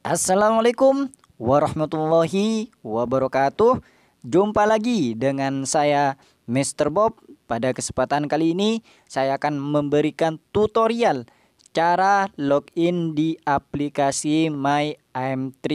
Assalamualaikum warahmatullahi wabarakatuh. Jumpa lagi dengan saya Mr. Bob. Pada kesempatan kali ini saya akan memberikan tutorial cara login di aplikasi My IM3.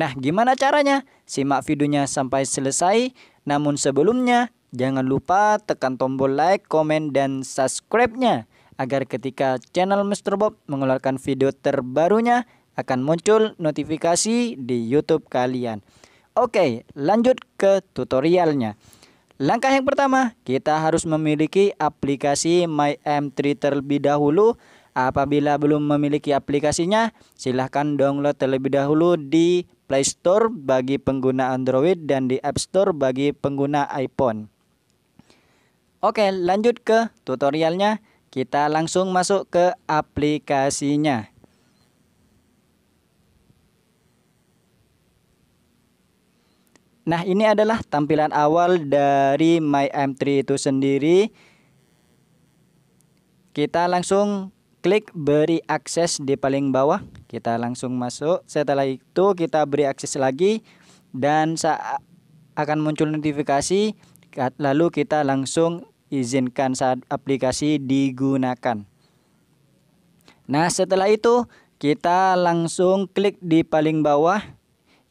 Nah, gimana caranya? Simak videonya sampai selesai. Namun sebelumnya, jangan lupa tekan tombol like, komen, dan subscribe-nya agar ketika channel Mr. Bob mengeluarkan video terbarunya, akan muncul notifikasi di YouTube kalian. Oke, lanjut ke tutorialnya. Langkah yang pertama, kita harus memiliki aplikasi MyM3 terlebih dahulu. Apabila belum memiliki aplikasinya, silahkan download terlebih dahulu di Play Store bagi pengguna Android dan di App Store bagi pengguna iPhone. Oke, lanjut ke tutorialnya. Kita langsung masuk ke aplikasinya. Nah ini adalah tampilan awal dari My M3 itu sendiri Kita langsung klik beri akses di paling bawah Kita langsung masuk Setelah itu kita beri akses lagi Dan akan muncul notifikasi Lalu kita langsung izinkan saat aplikasi digunakan Nah setelah itu kita langsung klik di paling bawah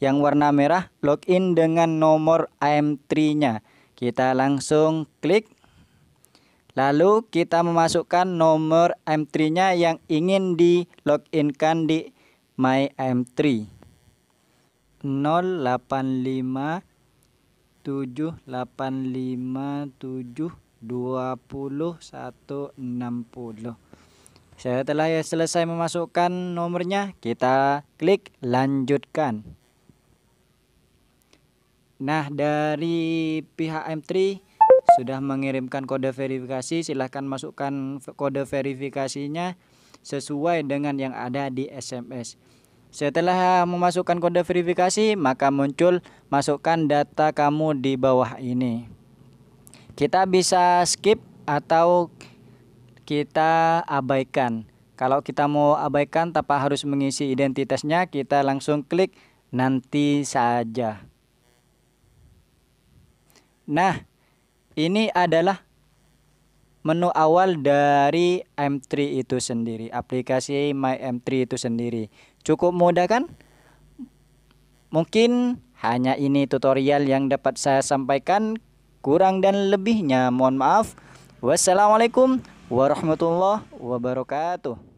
yang warna merah login dengan nomor AM3-nya. Kita langsung klik. Lalu kita memasukkan nomor AM3-nya yang ingin di loginkan di My AM3. 085 5, 7 60. Setelah ya selesai memasukkan nomornya kita klik lanjutkan Nah, dari pihak M3 sudah mengirimkan kode verifikasi, silahkan masukkan kode verifikasinya sesuai dengan yang ada di SMS. Setelah memasukkan kode verifikasi, maka muncul masukkan data kamu di bawah ini. Kita bisa skip atau kita abaikan. Kalau kita mau abaikan tanpa harus mengisi identitasnya, kita langsung klik nanti saja. Nah, ini adalah menu awal dari M3 itu sendiri, aplikasi My M3 itu sendiri. Cukup mudah kan? Mungkin hanya ini tutorial yang dapat saya sampaikan. Kurang dan lebihnya mohon maaf. Wassalamualaikum warahmatullahi wabarakatuh.